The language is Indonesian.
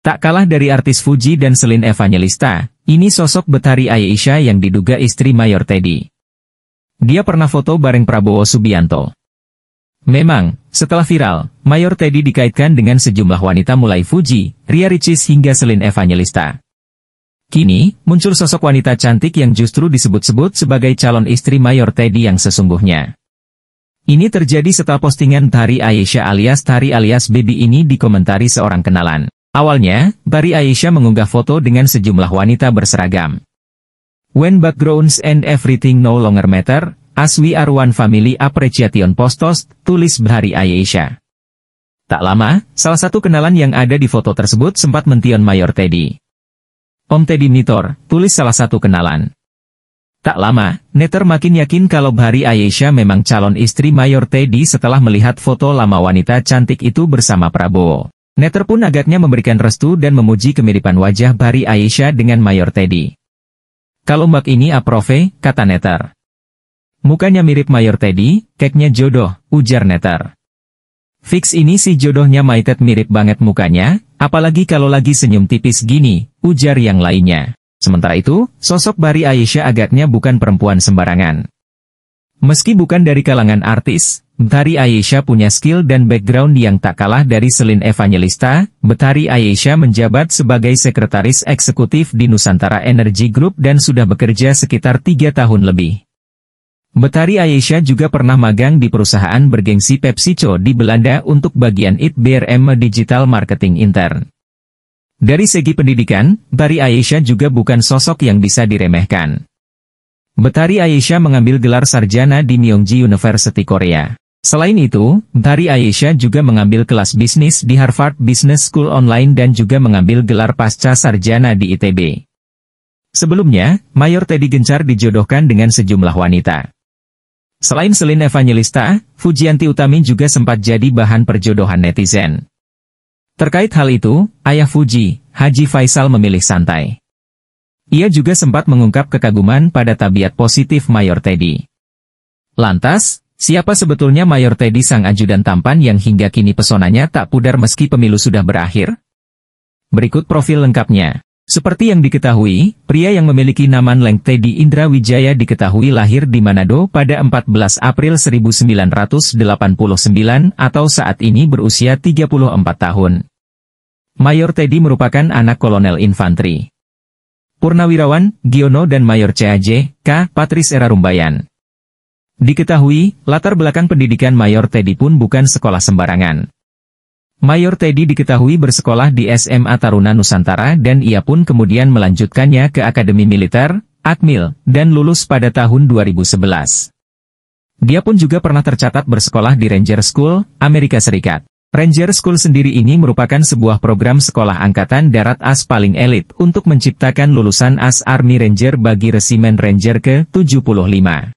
Tak kalah dari artis Fuji dan Selin Evangelista, ini sosok Betari Aisyah yang diduga istri Mayor Teddy. Dia pernah foto bareng Prabowo Subianto. Memang, setelah viral, Mayor Teddy dikaitkan dengan sejumlah wanita mulai Fuji, Ria Ricis hingga Selin Evangelista. Kini, muncul sosok wanita cantik yang justru disebut-sebut sebagai calon istri Mayor Teddy yang sesungguhnya. Ini terjadi setelah postingan Tari Aisyah alias Tari alias Baby ini dikomentari seorang kenalan. Awalnya, Bari Aisyah mengunggah foto dengan sejumlah wanita berseragam. When backgrounds and everything no longer matter, as we are one family appreciation postos, tulis Bari Aisyah. Tak lama, salah satu kenalan yang ada di foto tersebut sempat mention Mayor Teddy. Om Teddy Nitor, tulis salah satu kenalan. Tak lama, Neter makin yakin kalau Bari Aisyah memang calon istri Mayor Teddy setelah melihat foto lama wanita cantik itu bersama Prabowo. Netter pun agaknya memberikan restu dan memuji kemiripan wajah Bari Aisyah dengan Mayor Teddy. Kalau mbak ini aprove, kata Netter. Mukanya mirip Mayor Teddy, keknya jodoh, ujar Netter. Fix ini si jodohnya Maitet mirip banget mukanya, apalagi kalau lagi senyum tipis gini, ujar yang lainnya. Sementara itu, sosok Bari Aisyah agaknya bukan perempuan sembarangan. Meski bukan dari kalangan artis, Betari Ayesha punya skill dan background yang tak kalah dari Selin Evangelista, Betari Ayesha menjabat sebagai sekretaris eksekutif di Nusantara Energy Group dan sudah bekerja sekitar 3 tahun lebih. Betari Ayesha juga pernah magang di perusahaan bergengsi PepsiCo di Belanda untuk bagian it BRM Digital Marketing Intern. Dari segi pendidikan, Betari Ayesha juga bukan sosok yang bisa diremehkan. Betari Ayesha mengambil gelar sarjana di Myeongji University Korea. Selain itu, Dari Aisyah juga mengambil kelas bisnis di Harvard Business School Online dan juga mengambil gelar pasca sarjana di ITB. Sebelumnya, Mayor Teddy Gencar dijodohkan dengan sejumlah wanita. Selain Selin Evangelista, Fujianti Utami juga sempat jadi bahan perjodohan netizen. Terkait hal itu, ayah Fuji, Haji Faisal memilih santai. Ia juga sempat mengungkap kekaguman pada tabiat positif Mayor Teddy. Lantas, Siapa sebetulnya Mayor Teddy sang ajudan tampan yang hingga kini pesonanya tak pudar meski pemilu sudah berakhir? Berikut profil lengkapnya. Seperti yang diketahui, pria yang memiliki nama Leng Teddy Indra Wijaya diketahui lahir di Manado pada 14 April 1989 atau saat ini berusia 34 tahun. Mayor Teddy merupakan anak kolonel infanteri. Purnawirawan, Giono dan Mayor CAJ, K. Patris Era Rumbayan. Diketahui, latar belakang pendidikan Mayor Teddy pun bukan sekolah sembarangan. Mayor Teddy diketahui bersekolah di SMA Taruna Nusantara dan ia pun kemudian melanjutkannya ke Akademi Militer, Akmil, dan lulus pada tahun 2011. Dia pun juga pernah tercatat bersekolah di Ranger School, Amerika Serikat. Ranger School sendiri ini merupakan sebuah program sekolah angkatan darat AS paling elit untuk menciptakan lulusan AS Army Ranger bagi resimen Ranger ke-75.